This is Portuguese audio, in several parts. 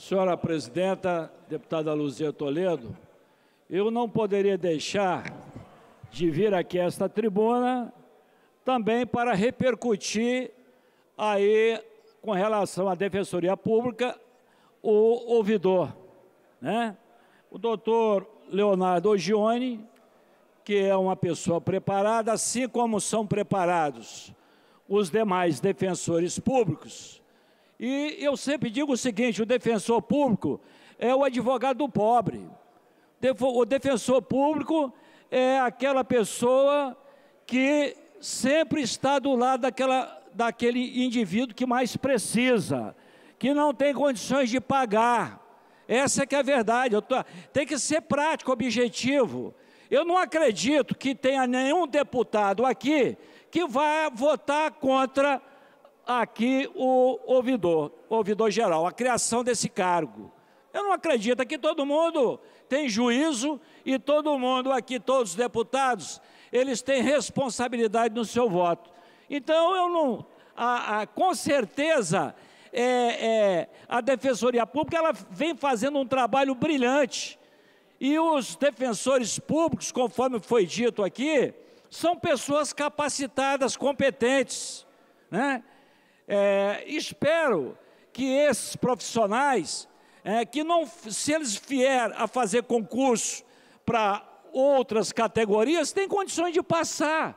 Senhora presidenta, deputada Luzia Toledo, eu não poderia deixar de vir aqui a esta tribuna também para repercutir aí com relação à Defensoria Pública o ouvidor, né? O doutor Leonardo Ogione, que é uma pessoa preparada, assim como são preparados os demais defensores públicos, e eu sempre digo o seguinte: o defensor público é o advogado do pobre. O defensor público é aquela pessoa que sempre está do lado daquela, daquele indivíduo que mais precisa, que não tem condições de pagar. Essa é que é a verdade. Tô, tem que ser prático, objetivo. Eu não acredito que tenha nenhum deputado aqui que vá votar contra aqui o ouvidor, o ouvidor geral, a criação desse cargo. Eu não acredito que todo mundo tem juízo e todo mundo aqui, todos os deputados, eles têm responsabilidade no seu voto. Então, eu não. A, a, com certeza, é, é, a Defensoria Pública ela vem fazendo um trabalho brilhante. E os defensores públicos, conforme foi dito aqui, são pessoas capacitadas, competentes. Né? É, espero que esses profissionais, é, que não, se eles vier a fazer concurso para outras categorias, têm condições de passar,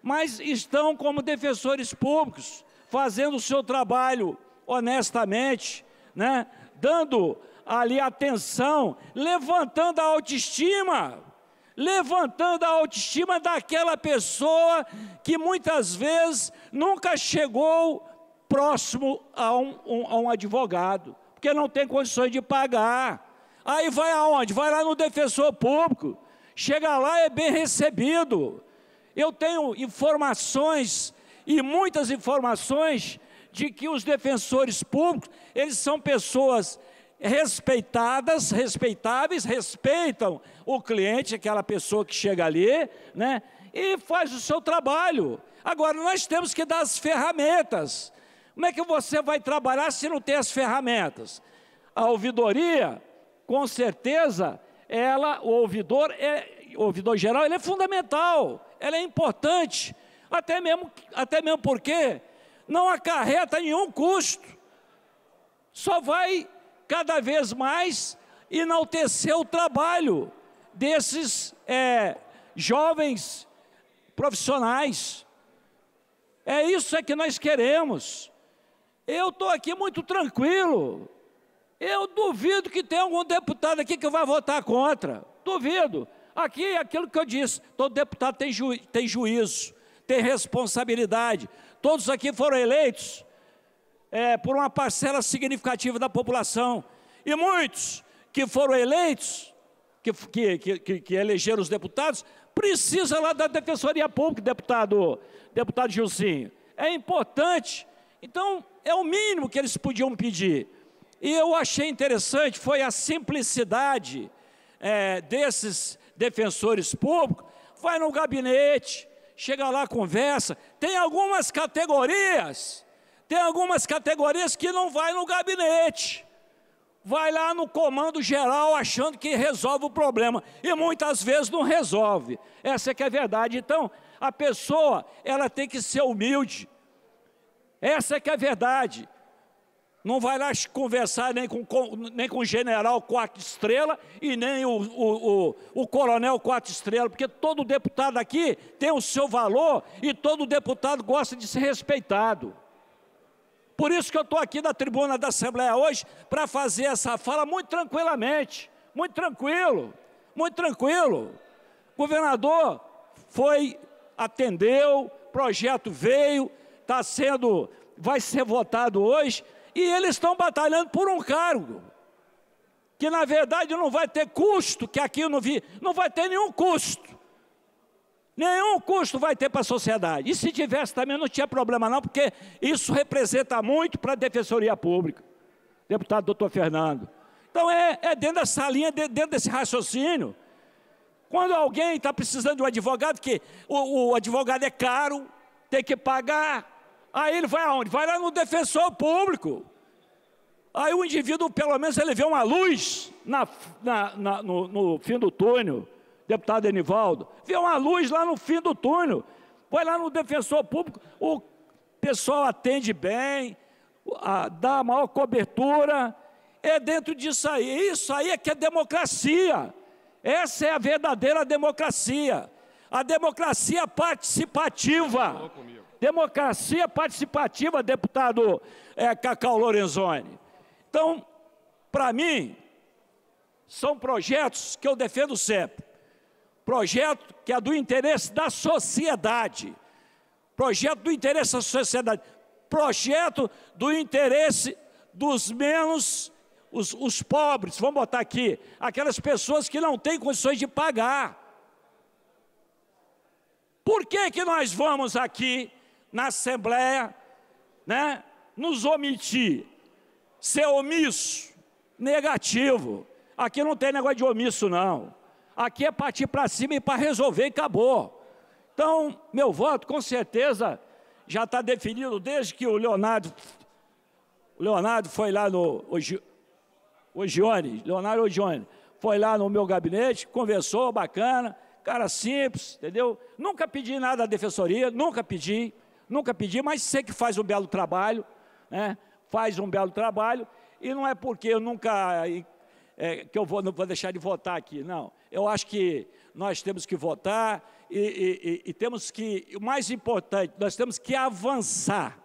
mas estão como defensores públicos, fazendo o seu trabalho honestamente, né? dando ali atenção, levantando a autoestima, levantando a autoestima daquela pessoa que muitas vezes nunca chegou próximo a um, um, a um advogado, porque não tem condições de pagar. Aí vai aonde? Vai lá no defensor público, chega lá é bem recebido. Eu tenho informações e muitas informações de que os defensores públicos, eles são pessoas respeitadas, respeitáveis, respeitam o cliente, aquela pessoa que chega ali, né? E faz o seu trabalho. Agora nós temos que dar as ferramentas. Como é que você vai trabalhar se não tem as ferramentas? A ouvidoria, com certeza, ela, o ouvidor, é, o ouvidor geral, ele é fundamental, ela é importante, até mesmo, até mesmo porque não acarreta nenhum custo, só vai cada vez mais enaltecer o trabalho desses é, jovens profissionais. É isso é que nós queremos. Eu estou aqui muito tranquilo. Eu duvido que tenha algum deputado aqui que vai votar contra. Duvido. Aqui é aquilo que eu disse: todo deputado tem, ju tem juízo, tem responsabilidade. Todos aqui foram eleitos é, por uma parcela significativa da população. E muitos que foram eleitos, que, que, que, que elegeram os deputados, precisa lá da Defensoria Pública, deputado, deputado Gilzinho. É importante. Então, é o mínimo que eles podiam pedir. E eu achei interessante foi a simplicidade é, desses defensores públicos. Vai no gabinete, chega lá, conversa. Tem algumas categorias, tem algumas categorias que não vai no gabinete. Vai lá no comando geral achando que resolve o problema. E muitas vezes não resolve. Essa é que é a verdade. Então, a pessoa, ela tem que ser humilde essa é que é a verdade. Não vai lá conversar nem com, com nem com o general quatro estrela e nem o, o, o, o coronel quatro estrela, porque todo deputado aqui tem o seu valor e todo deputado gosta de ser respeitado. Por isso que eu estou aqui na tribuna da Assembleia hoje para fazer essa fala muito tranquilamente, muito tranquilo, muito tranquilo. O governador foi, atendeu, projeto veio, está sendo, vai ser votado hoje, e eles estão batalhando por um cargo, que na verdade não vai ter custo, que aqui eu não vi, não vai ter nenhum custo. Nenhum custo vai ter para a sociedade. E se tivesse também não tinha problema não, porque isso representa muito para a Defensoria Pública. Deputado doutor Fernando. Então é, é dentro dessa linha, dentro desse raciocínio. Quando alguém está precisando de um advogado, que o, o advogado é caro, tem que pagar. Aí ele vai aonde? Vai lá no defensor público. Aí o indivíduo, pelo menos, ele vê uma luz na, na, na no, no, fim do túnel, deputado Enivaldo, vê uma luz lá no fim do túnel, vai lá no defensor público, o pessoal atende bem, a, dá a maior cobertura, é dentro disso aí, isso aí é que é democracia, essa é a verdadeira democracia. A democracia participativa. Democracia participativa, deputado é, Cacau Lorenzoni. Então, para mim, são projetos que eu defendo sempre. Projeto que é do interesse da sociedade. Projeto do interesse da sociedade. Projeto do interesse dos menos, os, os pobres, vamos botar aqui, aquelas pessoas que não têm condições de pagar. Por que, que nós vamos aqui na Assembleia né, nos omitir? Ser omisso? Negativo. Aqui não tem negócio de omisso, não. Aqui é partir para cima e para resolver e acabou. Então, meu voto, com certeza, já está definido desde que o Leonardo. O Leonardo foi lá no. O Gione, Leonardo Gione, foi lá no meu gabinete, conversou, bacana cara simples, entendeu? Nunca pedi nada à defensoria, nunca pedi, nunca pedi, mas sei que faz um belo trabalho, né? faz um belo trabalho, e não é porque eu nunca. É, que eu vou, não vou deixar de votar aqui, não. Eu acho que nós temos que votar e, e, e, e temos que, o mais importante, nós temos que avançar.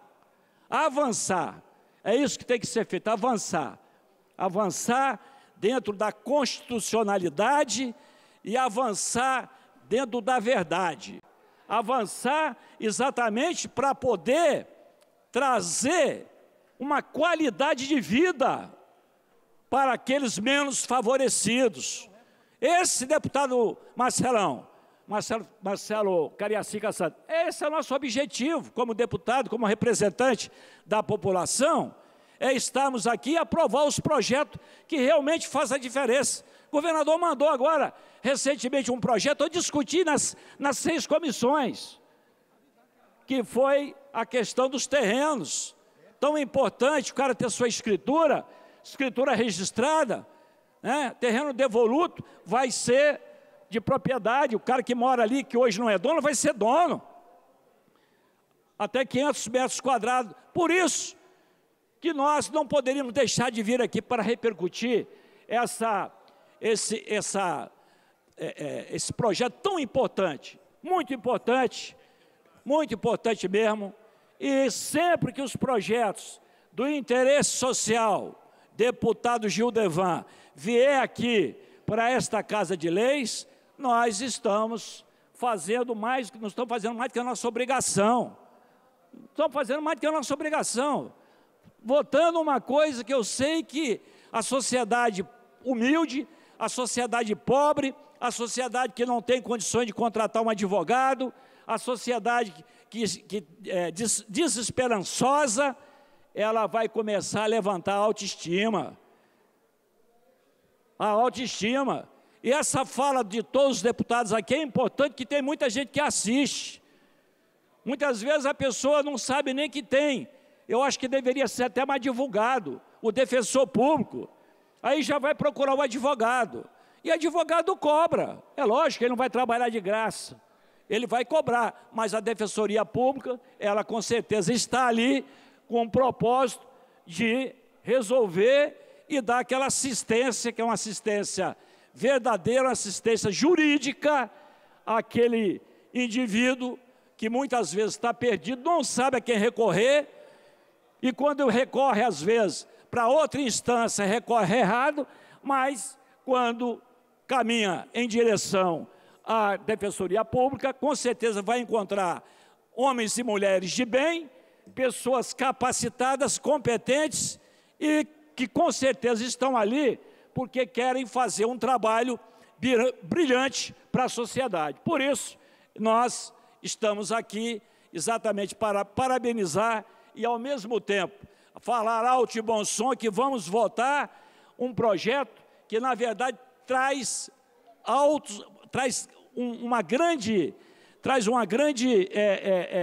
Avançar. É isso que tem que ser feito, avançar. Avançar dentro da constitucionalidade e avançar dentro da verdade. Avançar exatamente para poder trazer uma qualidade de vida para aqueles menos favorecidos. Esse deputado Marcelão, Marcelo, Marcelo Cariacica Santos, esse é o nosso objetivo como deputado, como representante da população é estarmos aqui e aprovar os projetos que realmente fazem a diferença. O governador mandou agora, recentemente, um projeto, eu discuti nas, nas seis comissões, que foi a questão dos terrenos. Tão importante o cara ter sua escritura, escritura registrada, né? terreno devoluto, vai ser de propriedade, o cara que mora ali, que hoje não é dono, vai ser dono. Até 500 metros quadrados. Por isso, que nós não poderíamos deixar de vir aqui para repercutir essa, esse, essa, é, é, esse projeto tão importante, muito importante, muito importante mesmo. E sempre que os projetos do interesse social, deputado Gildevan, vier aqui para esta Casa de Leis, nós estamos fazendo mais, não estamos fazendo mais do que a nossa obrigação. Estamos fazendo mais do que a nossa obrigação votando uma coisa que eu sei que a sociedade humilde, a sociedade pobre, a sociedade que não tem condições de contratar um advogado, a sociedade que, que é, desesperançosa, ela vai começar a levantar a autoestima. A autoestima. E essa fala de todos os deputados aqui é importante, que tem muita gente que assiste. Muitas vezes a pessoa não sabe nem que tem, eu acho que deveria ser até mais divulgado, o defensor público. Aí já vai procurar o um advogado. E advogado cobra. É lógico, ele não vai trabalhar de graça. Ele vai cobrar, mas a defensoria pública, ela com certeza está ali com o propósito de resolver e dar aquela assistência, que é uma assistência verdadeira, assistência jurídica àquele indivíduo que muitas vezes está perdido, não sabe a quem recorrer e quando recorre, às vezes, para outra instância, recorre errado, mas quando caminha em direção à Defensoria Pública, com certeza vai encontrar homens e mulheres de bem, pessoas capacitadas, competentes e que com certeza estão ali porque querem fazer um trabalho brilhante para a sociedade. Por isso, nós estamos aqui exatamente para parabenizar e, ao mesmo tempo, falar alto e bom som que vamos votar um projeto que, na verdade, traz, altos, traz um, uma grande, traz uma grande é, é,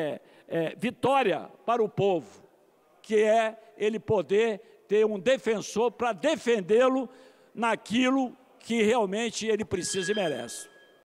é, é vitória para o povo, que é ele poder ter um defensor para defendê-lo naquilo que realmente ele precisa e merece.